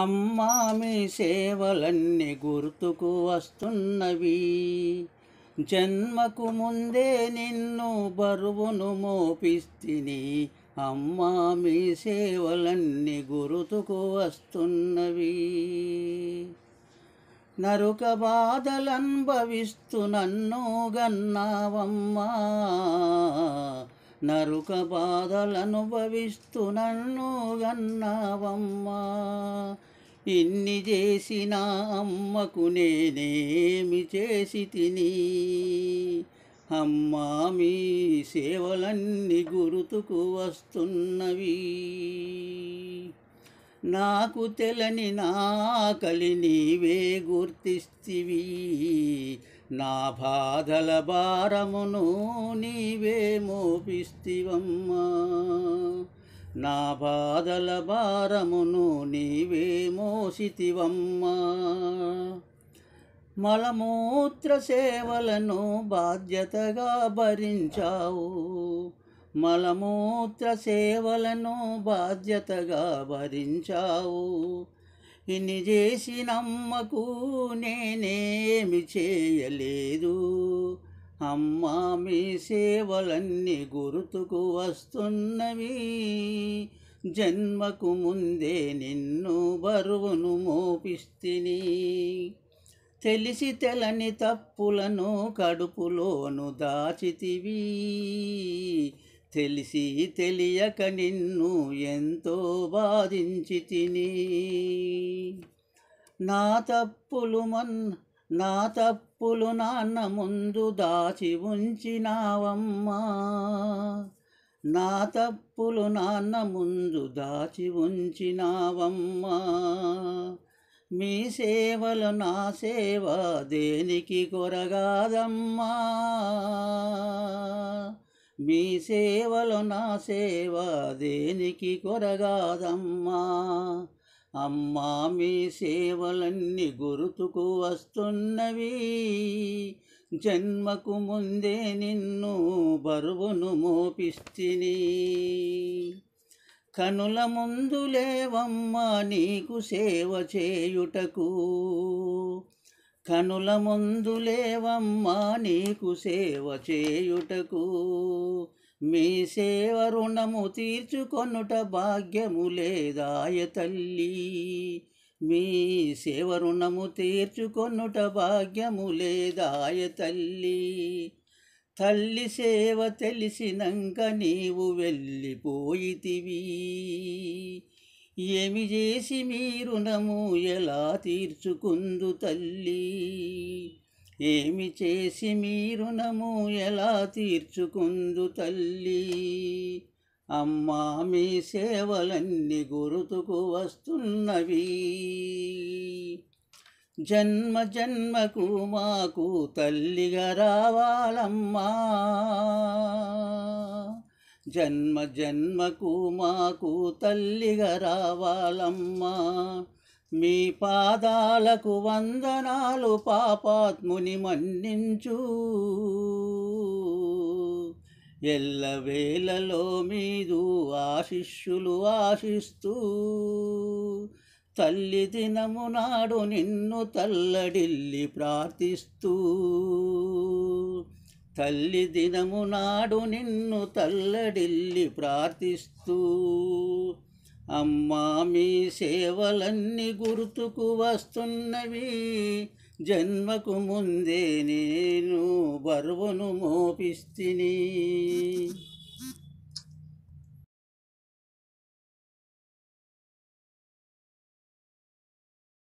అమ్మా మీ సేవలన్నీ గుర్తుకు వస్తున్నవి జన్మకు ముందే నిన్ను బరువును మోపిస్తిని అమ్మా మీ సేవలన్నీ గుర్తుకు వస్తున్నవి నరుక బాధలనుభవిస్తు నన్ను గన్నావమ్మా నరుక బాధలనుభవిస్తూ నన్ను గన్నావమ్మా ఇన్ని చేసిన అమ్మకు నేనేమి చేసి తిని అమ్మా మీ సేవలన్నీ గురుతుకు వస్తున్నవి నాకు తెలని నాకలి నీవే గుర్తిస్తివి నా బాధల భారమును నీవే మోపిస్తివమ్మా నా బాధల భారమును నీవే మోసితివమ్మా మలమూత్ర సేవలను బాధ్యతగా భరించావు మలమూత్ర సేవలను బాధ్యతగా భరించావు ఇన్ని చేసినమ్మకు నేనేమి చేయలేదు అమ్మా మీ సేవలన్నీ గుర్తుకు వస్తున్నవి జన్మకు ముందే నిన్ను బరువును మోపిస్తిని తెలిసి తెలని తప్పులను కడుపులోను దాచితివి తెలిసి తెలియక నిన్ను ఎంతో బాధించి తిని నా తప్పులు మన్ నా తప్పులు నాన్న ముందు దాచి ఉంచినావమ్మా నా తప్పులు నాన్న ముందు దాచి ఉంచినావమ్మా మీ సేవలు నా సేవ దేనికి కొరగాదమ్మా మీ సేవలో నా సేవ దేనికి కొరగాదమ్మా అమ్మా మీ సేవలన్నీ గుర్తుకు వస్తున్నవి జన్మకు ముందే నిన్ను బరువును మోపిస్తిని కనుల ముందు లేవమ్మా నీకు సేవ చేయుటకు కనుల ముందులేవమ్మా నీకు సేవ చేయుటకు మీ సేవ రుణము తీర్చుకొనుట భాగ్యము లేదాయ తల్లి మీ సేవ రుణము తీర్చుకొనుట భాగ్యము లేదాయ తల్లి తల్లి సేవ తెలిసినంక నీవు వెళ్ళిపోయితివి ఏమి చేసి మీరు నము ఎలా తీర్చుకుందు తల్లి ఏమి చేసి మీరు నము ఎలా తీర్చుకుందు తల్లి అమ్మా మీ సేవలన్నీ గురుతుకు వస్తున్నవి జన్మ జన్మకు మాకు తల్లిగా రావాలమ్మా జన్మ జన్మకు మాకు తల్లిగా రావాలమ్మా మీ పాదాలకు వందనాలు పాపాత్ముని మన్నించు ఎల్లవేళలో మీదు ఆశిష్యులు ఆశిస్తూ తల్లి దినము నాడు నిన్ను తల్లడిల్లి ప్రార్థిస్తూ తల్లి దినము నాడు నిన్ను తల్లడిల్లి ప్రార్థిస్తూ అమ్మా మీ సేవలన్నీ గుర్తుకు వస్తున్నవి జన్మకు ముందే నేను బరువును మోపిస్తిని